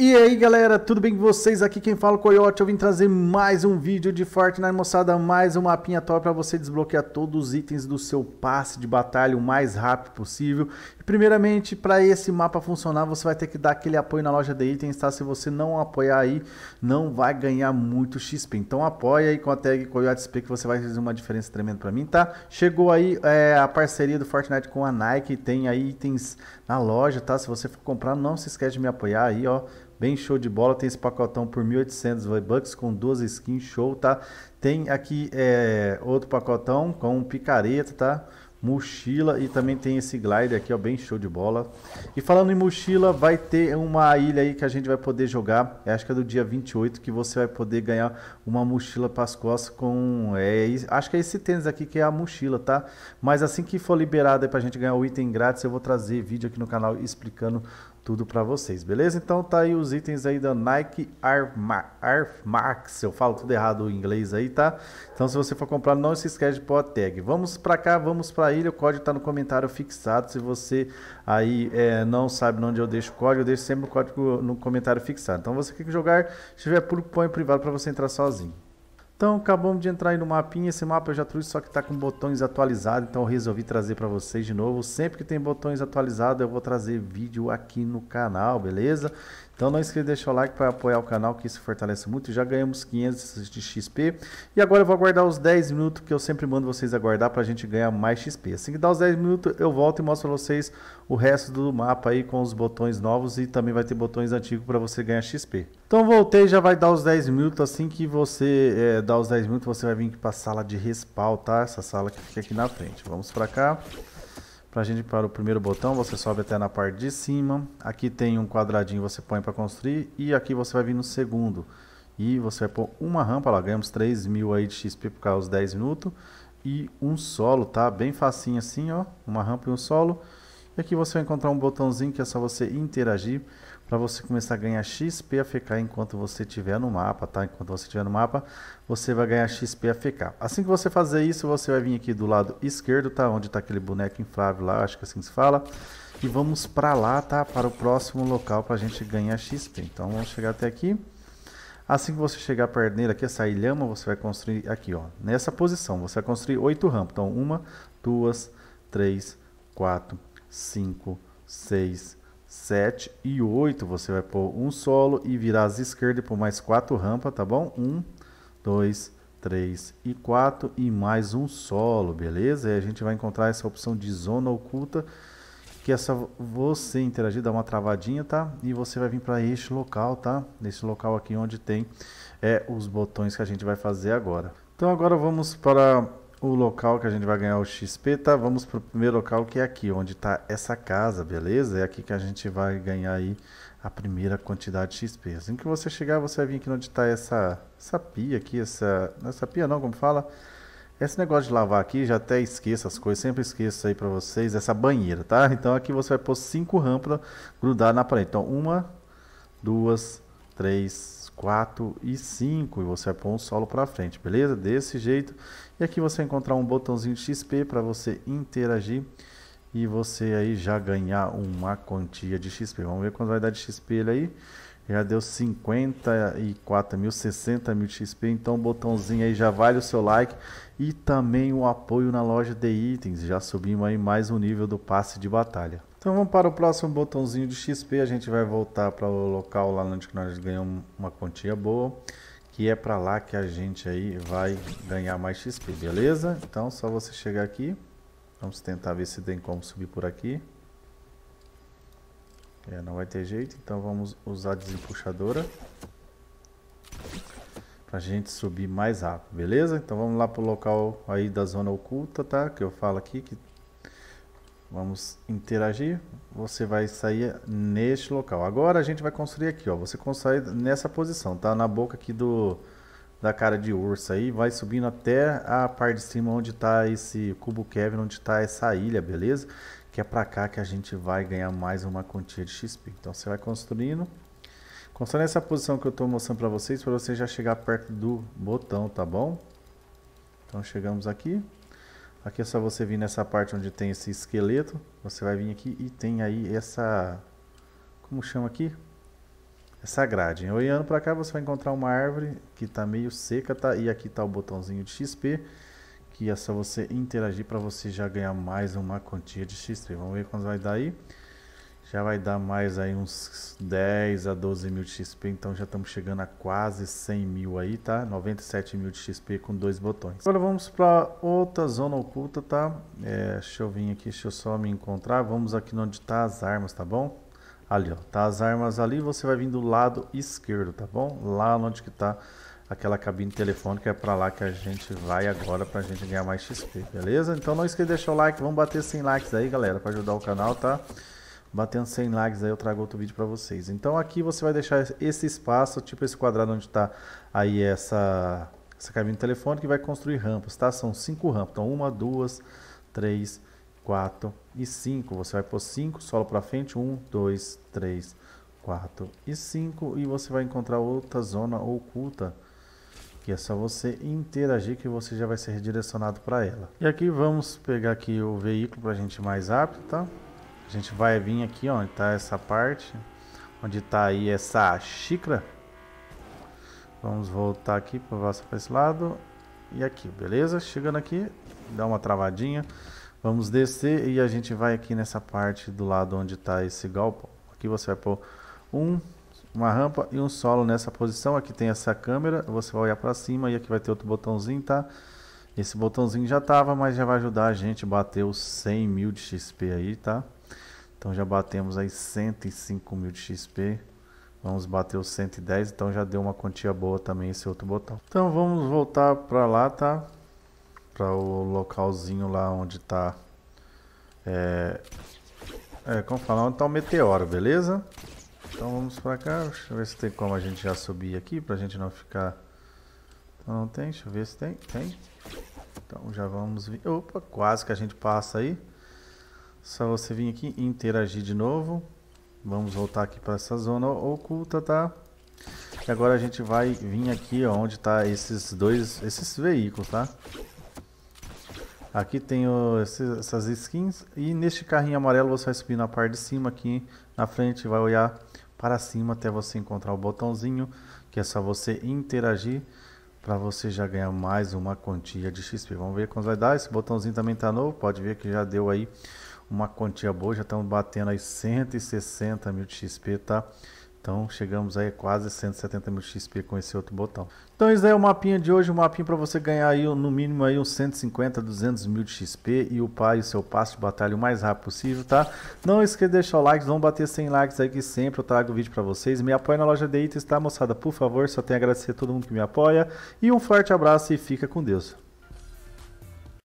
E aí galera, tudo bem com vocês? Aqui quem fala é o Coyote, eu vim trazer mais um vídeo de Fortnite moçada, mais um mapinha top para você desbloquear todos os itens do seu passe de batalha o mais rápido possível. primeiramente, para esse mapa funcionar, você vai ter que dar aquele apoio na loja de itens, tá? Se você não apoiar aí, não vai ganhar muito XP. Então apoia aí com a tag CoyoteSP que você vai fazer uma diferença tremenda para mim, tá? Chegou aí é, a parceria do Fortnite com a Nike, tem aí itens na loja, tá? Se você for comprar, não se esquece de me apoiar aí, ó Bem show de bola. Tem esse pacotão por 1.800 V-Bucks com 12 skins, show, tá? Tem aqui é, outro pacotão com picareta, tá? mochila e também tem esse glider aqui, ó, bem show de bola. E falando em mochila, vai ter uma ilha aí que a gente vai poder jogar, acho que é do dia 28, que você vai poder ganhar uma mochila para as costas com, é, acho que é esse tênis aqui que é a mochila, tá? Mas assim que for liberado para a gente ganhar o item grátis, eu vou trazer vídeo aqui no canal explicando tudo para vocês, beleza? Então tá aí os itens aí da Nike Air Max, eu falo tudo errado em inglês aí, tá? Então se você for comprar, não se esquece de pôr a tag. Vamos para cá, vamos para a ilha, o código tá no comentário fixado, se você aí é, não sabe onde eu deixo o código, eu deixo sempre o código no comentário fixado. Então você que jogar, se tiver público, põe privado para você entrar sozinho. Então, acabamos de entrar aí no mapinha. Esse mapa eu já trouxe, só que está com botões atualizados. Então, eu resolvi trazer para vocês de novo. Sempre que tem botões atualizados, eu vou trazer vídeo aqui no canal, beleza? Então não esqueça de deixar o like para apoiar o canal, que isso fortalece muito. Já ganhamos 500 de XP. E agora eu vou aguardar os 10 minutos, que eu sempre mando vocês aguardar para a gente ganhar mais XP. Assim que dá os 10 minutos, eu volto e mostro para vocês o resto do mapa aí com os botões novos. E também vai ter botões antigos para você ganhar XP. Então voltei, já vai dar os 10 minutos. Assim que você é, eh, dá os 10 minutos, você vai vir aqui para a sala de respawn, tá? Essa sala que fica aqui na frente. Vamos para cá. Para a gente para o primeiro botão, você sobe até na parte de cima. Aqui tem um quadradinho você põe para construir e aqui você vai vir no segundo. E você vai pôr uma rampa lá, ganhamos 3 mil aí de XP por causa dos 10 minutos. E um solo, tá? Bem facinho assim, ó. Uma rampa e um solo. E aqui você vai encontrar um botãozinho que é só você interagir para você começar a ganhar XP AFK enquanto você estiver no mapa, tá? Enquanto você estiver no mapa, você vai ganhar XP AFK. Assim que você fazer isso, você vai vir aqui do lado esquerdo, tá? Onde está aquele boneco inflável lá, acho que é assim se fala. E vamos para lá, tá? Para o próximo local para a gente ganhar XP. Então vamos chegar até aqui. Assim que você chegar perto dele, aqui essa ilhama, você vai construir aqui, ó. Nessa posição, você vai construir oito rampas. Então, uma, duas, três, quatro, cinco, seis, 7 e 8, você vai pôr um solo e virar as esquerdas por mais quatro rampas, tá bom? 1, 2, 3 e 4 e mais um solo, beleza? E a gente vai encontrar essa opção de zona oculta, que essa é você interagir, dá uma travadinha, tá? E você vai vir para este local, tá? Nesse local aqui onde tem é, os botões que a gente vai fazer agora. Então agora vamos para o local que a gente vai ganhar o XP, tá? Vamos pro primeiro local que é aqui, onde tá essa casa, beleza? É aqui que a gente vai ganhar aí a primeira quantidade de XP. Assim que você chegar, você vai vir aqui onde tá essa, essa pia aqui, essa... essa pia não, como fala? Esse negócio de lavar aqui, já até esqueço as coisas, sempre esqueço aí pra vocês, essa banheira, tá? Então aqui você vai pôr cinco rampas grudadas na parede. Então, uma, duas, três, 4 e 5 e você é põe um solo para frente, beleza? Desse jeito. E aqui você vai encontrar um botãozinho XP para você interagir e você aí já ganhar uma quantia de XP. Vamos ver quanto vai dar de XP ele aí. Já deu 54 mil, 60 mil XP. Então o botãozinho aí já vale o seu like e também o apoio na loja de itens. Já subimos aí mais um nível do passe de batalha. Então vamos para o próximo botãozinho de XP, a gente vai voltar para o local lá onde nós ganhamos uma quantia boa, que é para lá que a gente aí vai ganhar mais XP, beleza? Então só você chegar aqui, vamos tentar ver se tem como subir por aqui. É, não vai ter jeito, então vamos usar a desempuxadora pra gente subir mais rápido, beleza? Então vamos lá pro local aí da zona oculta, tá? Que eu falo aqui, que Vamos interagir. Você vai sair neste local. Agora a gente vai construir aqui, ó. Você consegue nessa posição, tá? Na boca aqui do da cara de urso aí, vai subindo até a parte de cima onde está esse cubo Kevin, onde está essa ilha, beleza? Que é para cá que a gente vai ganhar mais uma quantia de XP. Então você vai construindo. Construindo nessa posição que eu estou mostrando para vocês, para você já chegar perto do botão, tá bom? Então chegamos aqui. Aqui é só você vir nessa parte onde tem esse esqueleto. Você vai vir aqui e tem aí essa... Como chama aqui? Essa grade. Olhando para cá, você vai encontrar uma árvore que está meio seca, tá? E aqui está o botãozinho de XP, que é só você interagir para você já ganhar mais uma quantia de XP. Vamos ver quanto vai dar aí já vai dar mais aí uns 10 a 12 mil de XP, então já estamos chegando a quase 100 mil aí, tá? 97 mil de XP com dois botões. Agora vamos para outra zona oculta, tá? É, deixa eu vir aqui, deixa eu só me encontrar, vamos aqui onde está as armas, tá bom? Ali, ó, tá as armas ali, você vai vir do lado esquerdo, tá bom? Lá onde que está aquela cabine telefônica, é para lá que a gente vai agora para a gente ganhar mais XP, beleza? Então não esqueça de deixar o like, vamos bater 100 likes aí, galera, para ajudar o canal, Tá? Batendo 100 likes aí eu trago outro vídeo para vocês. Então aqui você vai deixar esse espaço, tipo esse quadrado onde está aí essa, essa cabine telefônica que vai construir rampas, tá? São cinco rampas, então uma, duas, três, quatro e cinco. Você vai pôr cinco, solo para frente, um, dois, três, quatro e cinco. E você vai encontrar outra zona oculta é só você interagir que você já vai ser redirecionado para ela. E aqui vamos pegar aqui o veículo para a gente ir mais rápido, tá? A gente vai vir aqui ó, onde está essa parte, onde está aí essa xícara. Vamos voltar aqui para esse lado e aqui, beleza? Chegando aqui, dá uma travadinha. Vamos descer e a gente vai aqui nessa parte do lado onde está esse galpão. Aqui você vai pôr um, uma rampa e um solo nessa posição. Aqui tem essa câmera, você vai olhar para cima e aqui vai ter outro botãozinho, tá? Esse botãozinho já estava, mas já vai ajudar a gente a bater os 100 mil de XP aí, tá? Então já batemos aí 105 mil de XP. Vamos bater os 110, então já deu uma quantia boa também esse outro botão. Então vamos voltar para lá, tá? Para o localzinho lá onde tá... É... É, como falar, onde tá o meteoro, beleza? Então vamos para cá, deixa eu ver se tem como a gente já subir aqui, pra gente não ficar... Então não tem, deixa eu ver se tem, tem. Então já vamos vir... Opa, quase que a gente passa aí. Só você vir aqui e interagir de novo. Vamos voltar aqui para essa zona oculta, tá? E agora a gente vai vir aqui ó, onde tá esses dois, esses veículos, tá? Aqui tem o, esses, essas skins e neste carrinho amarelo você vai subir na parte de cima aqui na frente vai olhar para cima até você encontrar o botãozinho que é só você interagir para você já ganhar mais uma quantia de XP. Vamos ver quanto vai dar. Esse botãozinho também tá novo, pode ver que já deu aí uma quantia boa, já estamos batendo aí 160 mil de XP, tá? Então chegamos aí quase 170 mil XP com esse outro botão. Então isso aí é o mapinha de hoje, um mapinha para você ganhar aí no mínimo aí uns 150, 200 mil de XP e upar o seu passo de batalha o mais rápido possível, tá? Não esqueça de deixar o like, vamos bater 100 likes aí que sempre eu trago vídeo para vocês. Me apoia na loja de itens, tá moçada? Por favor, só tenho a agradecer a todo mundo que me apoia e um forte abraço e fica com Deus.